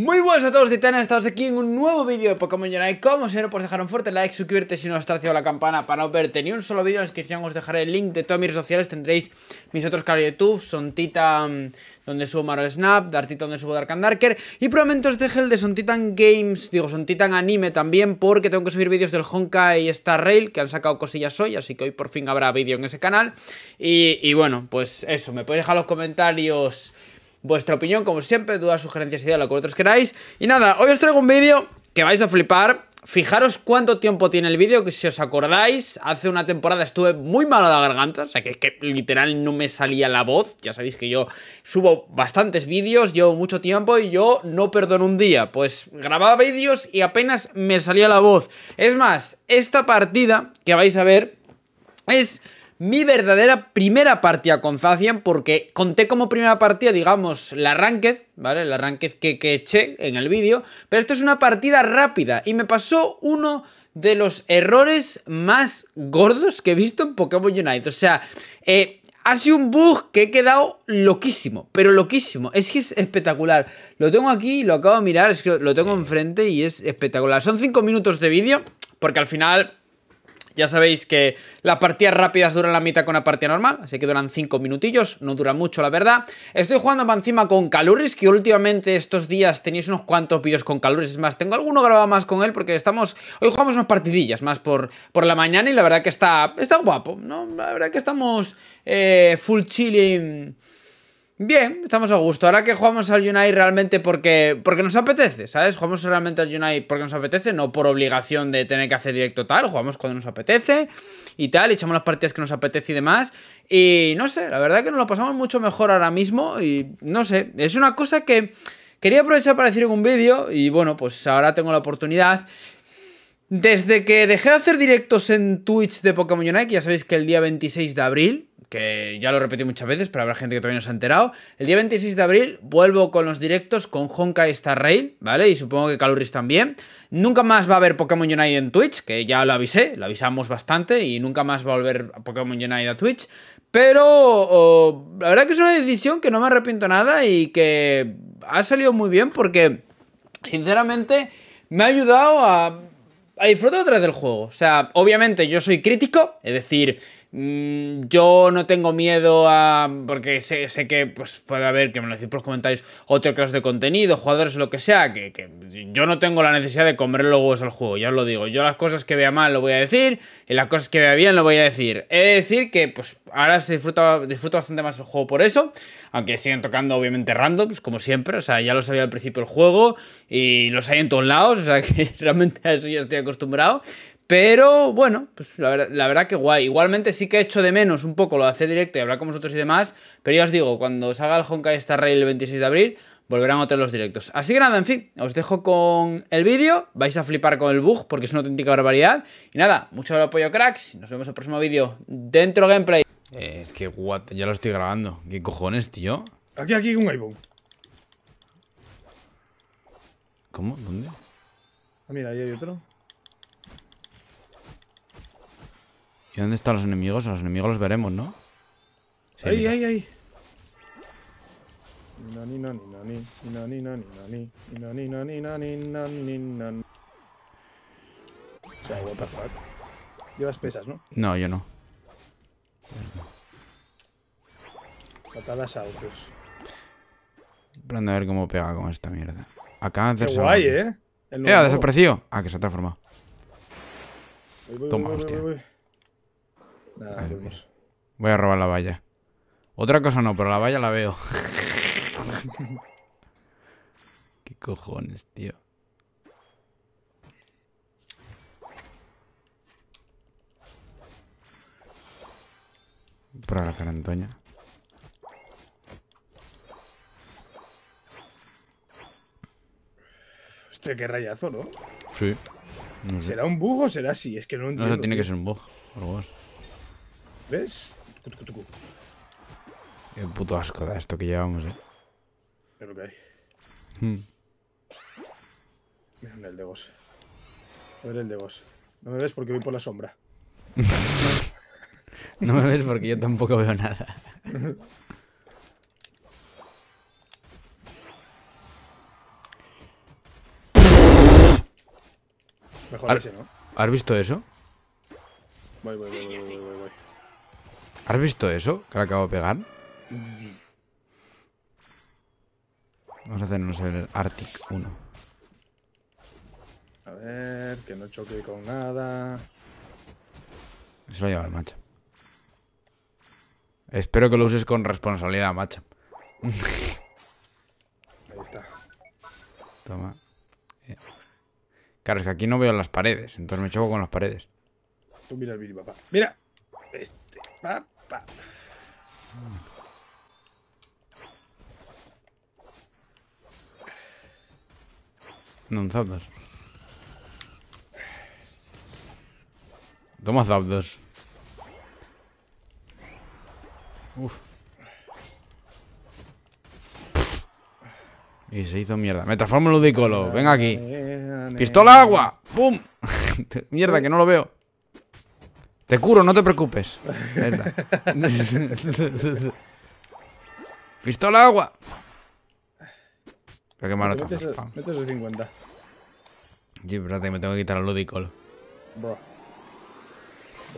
Muy buenas a todos titanes, estamos aquí en un nuevo vídeo de Pokémon Yonai Como siempre, pues dejar un fuerte like, suscribirte si no has trasciado la campana para no verte ni un solo vídeo En la descripción os dejaré el link de todas mis redes sociales, tendréis mis otros canales de YouTube titan mm, donde subo Marvel Snap, Dartita donde subo Dark and Darker Y probablemente os deje el de Sontitan Games, digo son Sontitan Anime también Porque tengo que subir vídeos del Honka y Star Rail, que han sacado cosillas hoy Así que hoy por fin habrá vídeo en ese canal y, y bueno, pues eso, me podéis dejar los comentarios vuestra opinión, como siempre, dudas, sugerencias, ideas, lo que vosotros queráis. Y nada, hoy os traigo un vídeo que vais a flipar. Fijaros cuánto tiempo tiene el vídeo, que si os acordáis, hace una temporada estuve muy malo de la garganta, o sea que es que literal no me salía la voz, ya sabéis que yo subo bastantes vídeos, llevo mucho tiempo y yo no perdono un día, pues grababa vídeos y apenas me salía la voz. Es más, esta partida que vais a ver es mi verdadera primera partida con Zacian, porque conté como primera partida, digamos, la Ranked, ¿vale? La Ranked que, que eché en el vídeo, pero esto es una partida rápida y me pasó uno de los errores más gordos que he visto en Pokémon Unite. O sea, eh, ha sido un bug que he quedado loquísimo, pero loquísimo. Es que es espectacular. Lo tengo aquí, lo acabo de mirar, es que lo tengo enfrente y es espectacular. Son 5 minutos de vídeo, porque al final ya sabéis que las partidas rápidas duran la mitad con la partida normal, así que duran 5 minutillos, no dura mucho la verdad. Estoy jugando para encima con Caluris, que últimamente estos días tenéis unos cuantos vídeos con Caluris, es más, tengo alguno grabado más con él porque estamos, hoy jugamos unas partidillas más por, por la mañana y la verdad que está, está guapo, ¿no? La verdad que estamos eh, full chilling Bien, estamos a gusto. Ahora que jugamos al Unite realmente porque, porque nos apetece, ¿sabes? Jugamos realmente al Unite porque nos apetece, no por obligación de tener que hacer directo tal. Jugamos cuando nos apetece y tal, echamos las partidas que nos apetece y demás. Y no sé, la verdad que nos lo pasamos mucho mejor ahora mismo y no sé, es una cosa que quería aprovechar para decir en un vídeo y bueno, pues ahora tengo la oportunidad. Desde que dejé de hacer directos en Twitch de Pokémon Unite, que ya sabéis que el día 26 de abril, que ya lo repetí muchas veces, pero habrá gente que todavía no se ha enterado. El día 26 de abril vuelvo con los directos con Honkai Star Rail, ¿vale? Y supongo que Caluris también. Nunca más va a haber Pokémon United en Twitch, que ya lo avisé, lo avisamos bastante, y nunca más va a volver Pokémon United a Twitch. Pero la verdad que es una decisión que no me arrepiento nada y que ha salido muy bien porque, sinceramente, me ha ayudado a, a disfrutar otra vez del juego. O sea, obviamente yo soy crítico, es decir Mm, yo no tengo miedo a. Porque sé, que pues, puede haber, que me lo decís por los comentarios, otro clase de contenido, jugadores, lo que sea. Que, yo no tengo la necesidad de comer los huevos al juego, ya os lo digo. Yo las cosas que vea mal lo voy a decir, y las cosas que vea bien lo voy a decir. He de decir que, pues, ahora se disfruta, disfruto bastante más el juego por eso. Aunque siguen tocando, obviamente, randoms, pues, como siempre. O sea, ya lo sabía al principio el juego y los hay en todos lados. O sea, que realmente a eso ya estoy acostumbrado. Pero bueno, pues la verdad, que guay. Igualmente sí que he hecho de menos un poco lo de hacer directo y hablar con vosotros y demás. Pero ya os digo, cuando salga el Honkai Star Rail el 26 de abril, volverán a tener los directos. Así que nada, en fin, os dejo con el vídeo. Vais a flipar con el bug porque es una auténtica barbaridad. Y nada, mucho apoyo cracks. Nos vemos en el próximo vídeo. Dentro gameplay. Eh, es que what, ya lo estoy grabando. ¿Qué cojones, tío? Aquí, aquí, un iPhone. ¿Cómo? ¿Dónde? Ah, mira, ahí hay otro. ¿Y dónde están los enemigos? A los enemigos los veremos, ¿no? Sí, ¡Ay, mira. ay, ay! Llevas pesas, ¿no? No, yo no. Patadas a autos. Plan a ver cómo pega con esta mierda. Acá de hacerse. guay, ¿eh? ¡Eh! Ha desaparecido. Ah, que se ha transformado. hostia. Voy a robar la valla. Otra cosa no, pero la valla la veo. ¿Qué cojones, tío? Para la Antoña. Hostia, qué rayazo, ¿no? Sí. ¿Será un bug o será así? Es que no entiendo. No, eso tiene que ser un bug. Por favor. ¿Ves? Qué puto asco da esto que llevamos, eh. Es lo que hay. Hmm. el de vos. A ver el de vos. No me ves porque voy por la sombra. no me ves porque yo tampoco veo nada. Mejor ese, ¿no? ¿Has visto eso? Voy, voy, voy, voy, voy, voy. ¿Has visto eso? Que le acabo de pegar. Sí. Vamos a hacernos el Arctic 1. A ver, que no choque con nada. Eso lo lleva el macho. Espero que lo uses con responsabilidad, macho. Ahí está. Toma. Eh. Claro, es que aquí no veo las paredes, entonces me choco con las paredes. Tú mira el Billy, papá. ¡Mira! Este, papá. No, un Zapdos. Toma Zapdos. Y se hizo mierda. Me transformo en Ludicolo. Venga aquí. Pistola agua. ¡Pum! mierda, que no lo veo. Te curo, no te preocupes. ¡Pistola agua! qué malo te metes, 50. Sí, me tengo que quitar el ludicol. Bro.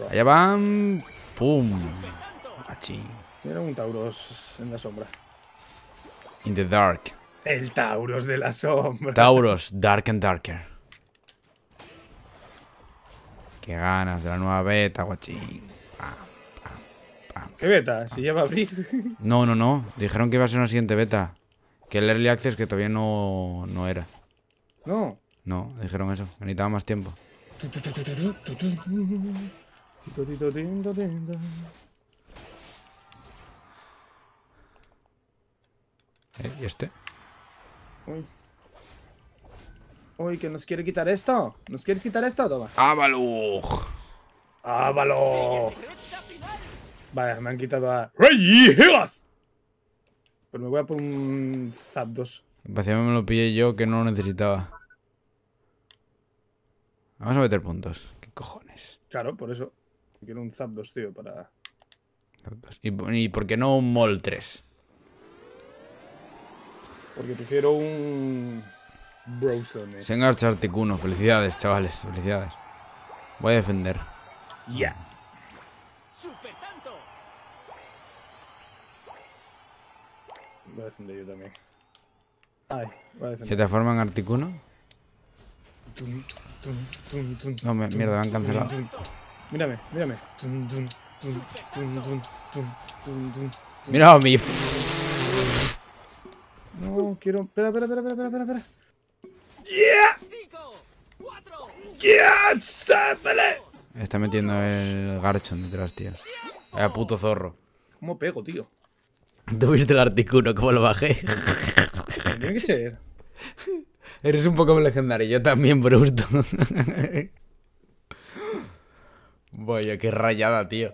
Allá van. ¡Pum! Achín. Mira un Tauros en la sombra. In the dark. El Tauros de la sombra. Tauros, dark and darker. Qué ganas de la nueva beta, guachín. ¿Qué beta? ¿Si ya va a abrir? No, no, no. Dijeron que iba a ser una siguiente beta. Que el Early Access que todavía no, no era. No. No, dijeron eso. Necesitaba más tiempo. ¿Y este? Uy. Uy, que nos quiere quitar esto. ¿Nos quieres quitar esto? Toma. Ávalo, Ávalo. Vale, me han quitado a. ¡Rey Pero pues me voy a por un Zap 2. me lo pillé yo que no lo necesitaba. Vamos a meter puntos. ¿Qué cojones? Claro, por eso. Quiero un Zapdos, tío, para. ¿Y, y por qué no un Mol 3? Porque prefiero un. Eh. han Sengar Articuno felicidades, chavales, felicidades. Voy a defender. Ya. Voy a defender yo también. Ay, voy a defender. ¿Se te forman Articuno? No, me, mierda, me han cancelado. Mírame, mírame. Mira mi No, quiero. Espera, espera, espera, espera, espera, espera. Yeah. Yeah, Está metiendo el Garchon detrás, tío. Era puto zorro. ¿Cómo pego, tío? ¿Tú viste el artículo? ¿Cómo lo bajé? Tiene que ser. Eres un poco legendario. Yo también, Bruto. Vaya, qué rayada, tío.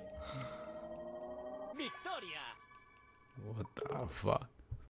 Victoria. What the fuck.